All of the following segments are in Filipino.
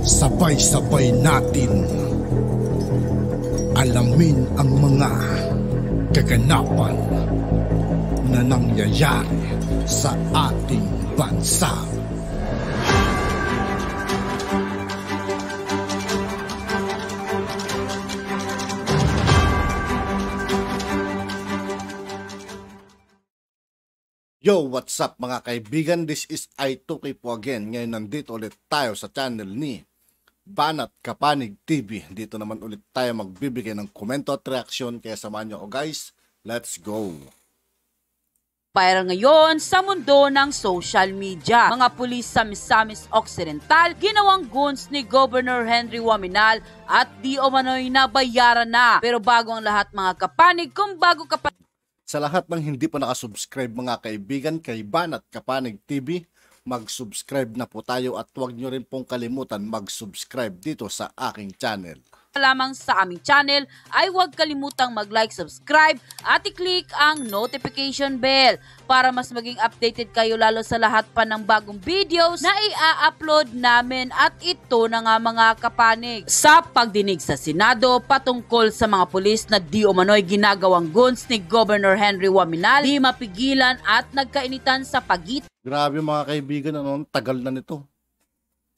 Sabay-sabay natin alamin ang mga kaganapan na nangyayari sa ating bansa. Yo, what's up mga kaibigan? This is I2K po again. Ngayon nandito ulit tayo sa channel ni Banat Kapanig TV. Dito naman ulit tayo magbibigay ng komento at reaksyon kaya samahan nyo ako guys. Let's go! Para ngayon sa mundo ng social media, mga pulis sa Misamis Occidental ginawang guns ni Governor Henry Waminal at di umano'y nabayaran na. Pero bago ang lahat mga kapanig, kung bago kapanig... Sa lahat ng hindi pa nakasubscribe mga kaibigan kay Banat Kapanig TV, mag-subscribe na po tayo at huwag nyo rin pong kalimutan mag-subscribe dito sa aking channel lamang sa aming channel ay huwag kalimutang mag-like, subscribe at i-click ang notification bell para mas maging updated kayo lalo sa lahat pa ng bagong videos na i-upload namin at ito na nga mga kapanig. Sa pagdinig sa Senado patungkol sa mga pulis na di umano'y ginagawang guns ni Governor Henry Waminal, di mapigilan at nagkainitan sa pagitan. Grabe mga kaibigan, ano, tagal na nito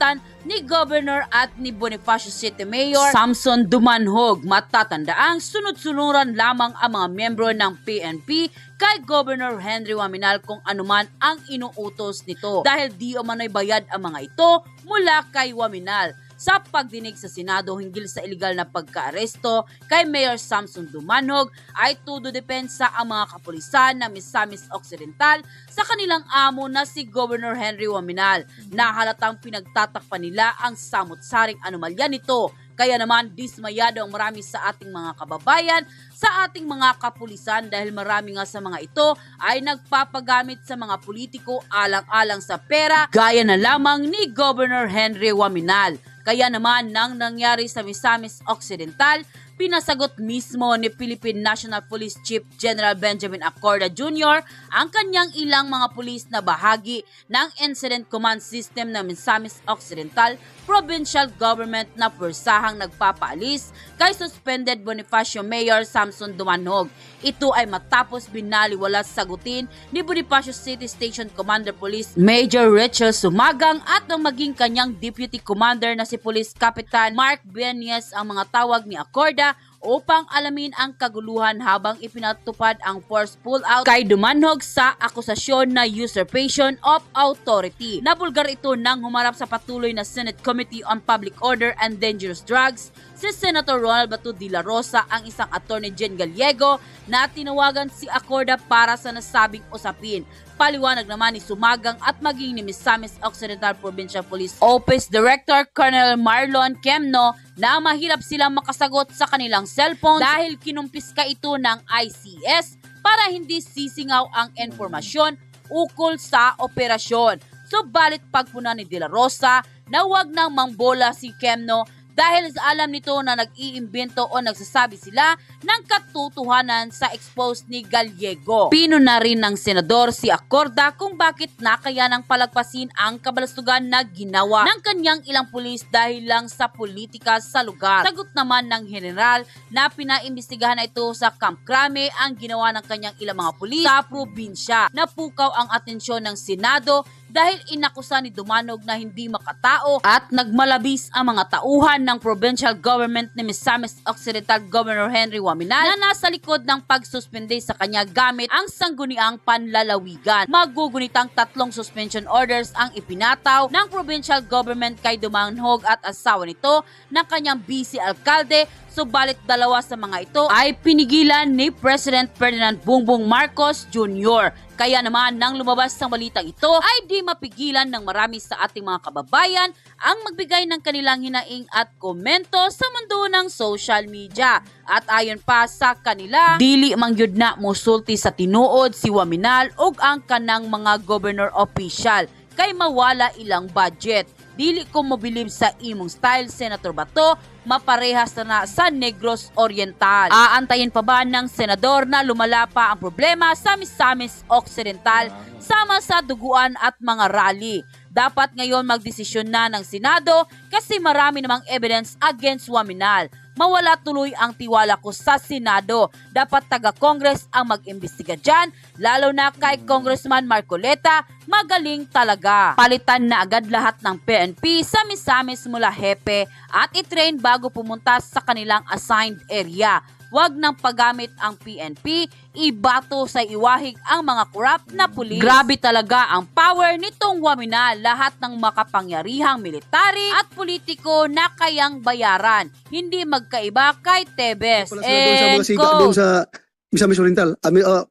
sinugatan ni Governor at ni Bonifacio City Mayor Samson Dumanhog. Matatandaang sunod-sunuran lamang ang mga miyembro ng PNP kay Governor Henry Waminal kung anuman ang inuutos nito dahil di o manoy bayad ang mga ito mula kay Waminal sa pagdinig sa Senado hinggil sa ilegal na pagkaaresto kay Mayor Samson Dumanhog ay todo depensa ang mga kapulisan ng Misamis Occidental sa kanilang amo na si Governor Henry Waminal na halatang pinagtatakpan nila ang samot-saring anomalya nito kaya naman dismayado ang marami sa ating mga kababayan, sa ating mga kapulisan dahil marami nga sa mga ito ay nagpapagamit sa mga politiko alang-alang sa pera gaya na lamang ni Governor Henry Waminal. Kaya naman nang nangyari sa Misamis Occidental pinasagot mismo ni Philippine National Police Chief General Benjamin Accorda Jr. ang kanyang ilang mga pulis na bahagi ng Incident Command System ng Misamis Occidental Provincial Government na pursahang nagpapaalis kay suspended Bonifacio Mayor Samson Dumanhog. Ito ay matapos binaliwalas sagutin ni Bonifacio City Station Commander Police Major Rachel Sumagang at ng maging kanyang Deputy Commander na si Police Captain Mark Benyes ang mga tawag ni Accorda upang alamin ang kaguluhan habang ipinatupad ang force pull-out kay Dumanhog sa akusasyon na usurpation of authority. Nabulgar ito nang humarap sa patuloy na Senate Committee on Public Order and Dangerous Drugs si Senator Ronald Batu de la Rosa ang isang Attorney Jen Gallego na tinawagan si Acorda para sa nasabing usapin. Paliwanag naman ni Sumagang at maging ni Misamis Occidental Provincial Police Office Director Colonel Marlon Kemno na mahirap silang makasagot sa kanilang cellphone dahil kinumpiska ito ng ICS para hindi sisingaw ang informasyon ukol sa operasyon. Subalit pagpunan ni De La Rosa na huwag nang mangbola si Kemno dahil sa alam nito na nag-iimbento o nagsasabi sila ng katotohanan sa expose ni Gallego. Pino na rin ng senador si Acorda kung bakit nang palagpasin ang kabalastugan na ginawa ng kanyang ilang pulis dahil lang sa politika sa lugar. Sagot naman ng general na pinaimbestigahan na ito sa Camp Crame ang ginawa ng kanyang ilang mga pulis sa probinsya. Napukaw ang atensyon ng Senado dahil inakusa ni Dumanog na hindi makatao at nagmalabis ang mga tauhan ng provincial government ni Misamis Occidental Governor Henry Waminal na nasa likod ng pagsuspende sa kanya gamit ang sangguniang panlalawigan. Magugunitang tatlong suspension orders ang ipinataw ng provincial government kay Dumanog at asawa nito ng kanyang vice alkalde subalit dalawa sa mga ito ay pinigilan ni President Ferdinand Bongbong Marcos Jr. Kaya naman nang lumabas ang balitang ito ay di mapigilan ng marami sa ating mga kababayan ang magbigay ng kanilang hinaing at komento sa mundo ng social media. At ayon pa sa kanila, dili mangyud na musulti sa tinuod si Waminal ug ang kanang mga governor official kay mawala ilang budget dili ko mobilib sa imong style Senator Bato maparehas na, na sa Negros Oriental. Aantayin pa ba ng senador na lumala pa ang problema sa Misamis Occidental sama sa duguan at mga rally? Dapat ngayon magdesisyon na ng Senado kasi marami namang evidence against Waminal. Mawala tuloy ang tiwala ko sa Senado. Dapat taga-Congress ang mag-imbestiga dyan, lalo na kay Congressman Marcoleta, magaling talaga. Palitan na agad lahat ng PNP sa misamis mula hepe at itrain bago pumunta sa kanilang assigned area wag nang paggamit ang PNP, ibato sa iwahig ang mga corrupt na pulis. Grabe talaga ang power nitong Wamina, lahat ng makapangyarihang military at politiko na kayang bayaran. Hindi magkaiba kay Tebes. And doon sa, Misamis Oriental, uh, uh,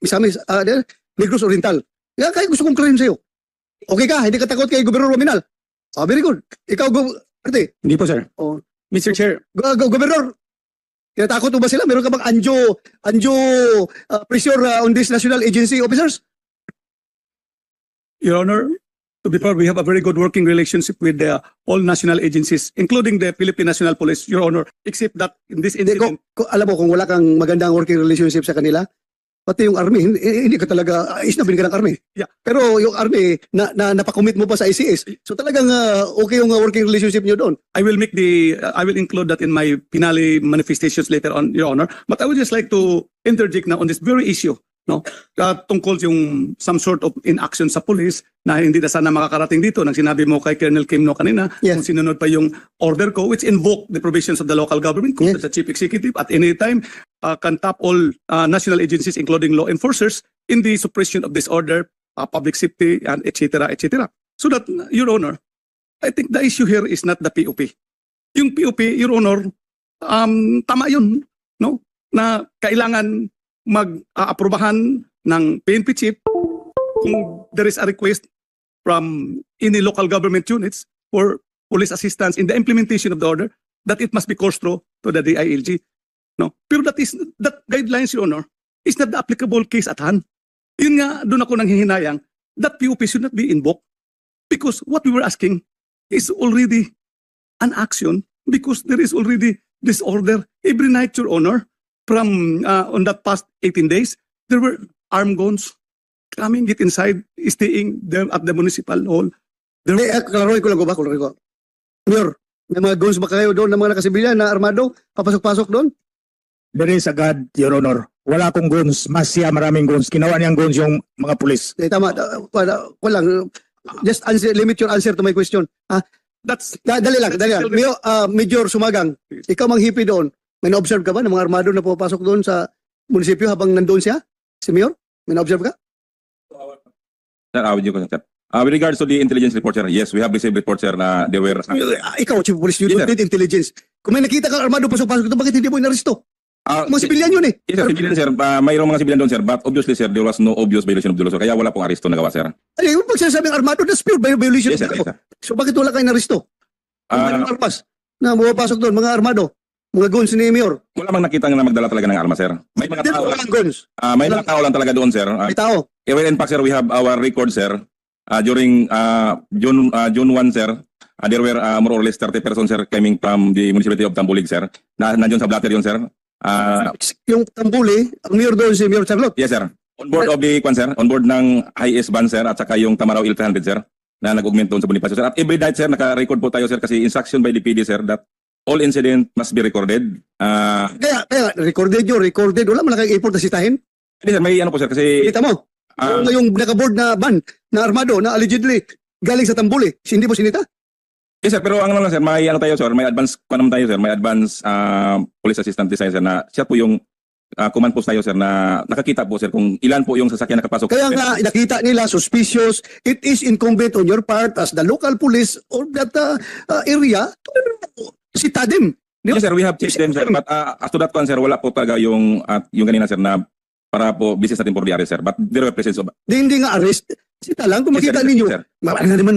Misamis, uh, Negros Oriental. Kaya, kaya gusto kong klarin sa'yo. Okay ka, hindi ka takot kay Gobernador Rominal. Oh, ah, very good. Ikaw, go, Arte. Hindi po, sir. Oh. Mr. Chair. Go, go, Gobernador, Tinatakot ba sila? Meron ka bang anjo, anjo uh, pressure uh, on these national agency officers? Your Honor, to be fair, we have a very good working relationship with uh, all national agencies, including the Philippine National Police, Your Honor, except that in this incident... Hindi, ko, ko, alam mo, kung wala kang magandang working relationship sa kanila, pati yung army, hindi, eh, ka talaga, is ah, na binigyan ng army. Yeah. Pero yung army, na, na, napakommit mo pa sa ICS. So talagang uh, okay yung ah, working relationship niyo doon. I will make the, uh, I will include that in my finale manifestations later on, Your Honor. But I would just like to interject now on this very issue. No? Uh, tungkol yung some sort of inaction sa police na hindi na sana makakarating dito. Nang sinabi mo kay Colonel Kim no kanina, yes. kung sinunod pa yung order ko, which invoked the provisions of the local government, kung yes. sa chief executive at any time, uh, can tap all uh, national agencies, including law enforcers, in the suppression of disorder, uh, public safety, and etc. etc. So that, Your Honor, I think the issue here is not the POP. Yung POP, Your Honor, um, tama yun, no? Na kailangan mag-aaprobahan ng PNP chief kung there is a request from any local government units for police assistance in the implementation of the order that it must be course through to the DILG. No? Pero that is that guidelines, Your Honor, is not the applicable case at hand. Yun nga, doon ako nang hihinayang that POP should not be invoked because what we were asking is already an action because there is already disorder every night, Your Honor, from uh, on that past 18 days, there were armed guns coming, get inside, staying there at the municipal hall. There eh, eh, ko lang ko ba, klaroy ko. Mayor, may mga guns ba kayo doon ng mga nakasibilyan na armado? Papasok-pasok doon? There is a God, Your Honor. Wala akong guns. Mas siya maraming guns. Kinawa niyang guns yung mga pulis. Eh, tama, da- wala, walang, just answer, limit your answer to my question. Ha? Ah, that's, Da- dali lang, dali lang. Mayor, ah, Major Sumagang, ikaw manghipi doon. May na-observe ka ba ng mga armado na pumapasok doon sa munisipyo habang nandoon siya? Si Mayor? May na-observe ka? Sir, ah, with your consent, sir. Ah, with regards to the intelligence report, sir, yes, we have received reports, sir, na they were... ah, Ah, Ikaw, Chief Police, you Yes, sir. did intelligence. Kung may nakita kang armado pasok-pasok bakit hindi mo inaristo? Uh, mga sibilyan yun eh. Yes, sir, civilian sir. Uh, mayroong mga sibilyan doon sir. But obviously sir, there was no obvious violation of the law sir. Kaya wala pong aristo nagawa sir. Ay, yung sinasabing armado, that's pure violation yes, sir, of the law. Yes, sir. so bakit wala kayo naristo? Uh, ah, mga armas na pumapasok doon, mga armado, mga guns ni Mayor. Wala mang nakita na magdala talaga ng armas sir. May mga tao lang. Guns. Uh, may mga tao lang talaga doon sir. Uh, may tao. Eh, well, in fact sir, we have our record sir. Uh, during uh, June, uh, June 1 sir, uh, there were uh, more or less 30 persons sir coming from the municipality of Tambulig sir. Na, nandiyon sa blatter yun sir. Uh, yung Tambuli, ang mayor doon si Mayor Charlotte. Yes, sir. On board of the, kwan, sir, on board ng high-S van, sir, at saka yung Tamaraw Il-300, sir, na nag-augment doon sa Bonifacio, sir. At every night, sir, naka-record po tayo, sir, kasi instruction by the PD, sir, that all incident must be recorded. Uh, kaya, kaya, recorded yun, recorded. Wala man nakaipot na sitahin. Hindi, sir, may ano po, sir, kasi... Kita mo, uh, yung naka-board na van, na armado, na allegedly, galing sa Tambuli, hindi mo sinita? Yes, eh, sir. Pero ang ano lang, sir, may ano tayo, sir, may advance, ano tayo, sir, may advance uh, police assistant tayo, sir, na siya po yung uh, command post tayo, sir, na nakakita po, sir, kung ilan po yung sasakyan nakapasok. Kaya nga, nakita nila, suspicious, it is incumbent on your part as the local police or that uh, uh, area si Tadim. Yes, sir, we have checked them, sir. But uh, as to that one, sir, wala po talaga yung, uh, yung kanina, sir, na para po business natin for di arrest, sir. But there were presence of... Di, hindi nga arrest. Sita lang, kung makita yes, ninyo, yes, ano na naman,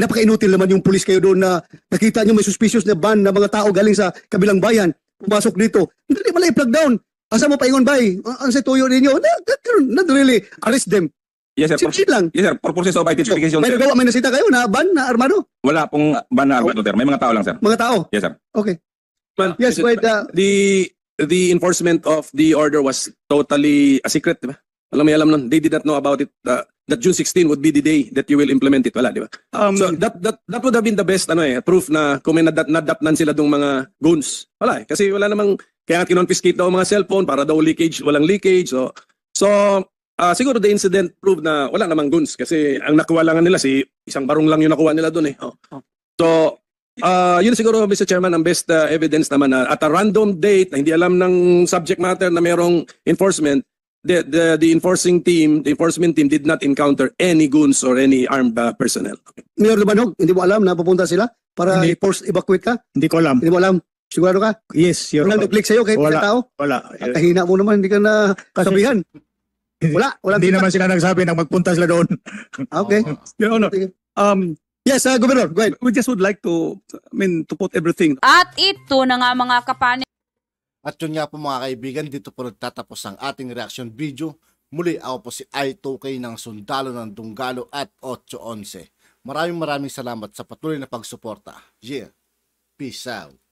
napaka-inutil naman yung pulis kayo doon na nakita nyo may suspicious na ban na mga tao galing sa kabilang bayan, pumasok dito. Hindi malay plug down. Asa mo paingon bay? Ang sa tuyo ninyo? Not, not really. Arrest them. Yes, sir. Simple lang. Yes, sir. For process of identification, so, may sir. may nasita kayo na ban na armado? Wala pong ban na armado, sir. May mga tao lang, sir. Mga tao? Yes, sir. Okay. Man, yes, wait. Uh, the the enforcement of the order was totally a secret, di ba? Alam may alam nun, they did not know about it. Uh, that June 16 would be the day that you will implement it. Wala, di ba? Um, so that, that, that would have been the best ano eh, proof na kung may nadat, nadatnan sila dong mga goons. Wala eh. Kasi wala namang, kaya nga kinonfiscate daw mga cellphone para daw leakage, walang leakage. So, so uh, siguro the incident proved na wala namang goons kasi ang nakuha lang nila si isang barong lang yung nakuha nila doon eh. Oh. oh. So, Uh, yun siguro, Mr. Chairman, ang best uh, evidence naman na at a random date na hindi alam ng subject matter na merong enforcement, the, the, the enforcing team, the enforcement team did not encounter any goons or any armed uh, personnel. Mayor Lubanog, hindi mo alam na pupunta sila para Hindi. i-force evacuate ka? Hindi ko alam. Hindi mo alam. Sigurado ka? Yes, Your Walang Honor. nag-click sa'yo kahit Wala. tao? Wala. Ang Kahina mo naman, hindi ka na kasabihan. Wala, walang Hindi naman sila nagsabi na magpunta sila doon. Okay. Your Honor, um, Yes, uh, Governor, go ahead. We just would like to, I mean, to put everything. At ito na nga mga kapanin. At yun nga po mga kaibigan, dito po nagtatapos ang ating reaction video. Muli ako po si I2K ng Sundalo ng Dunggalo at 811. Maraming maraming salamat sa patuloy na pagsuporta. Yeah, peace out.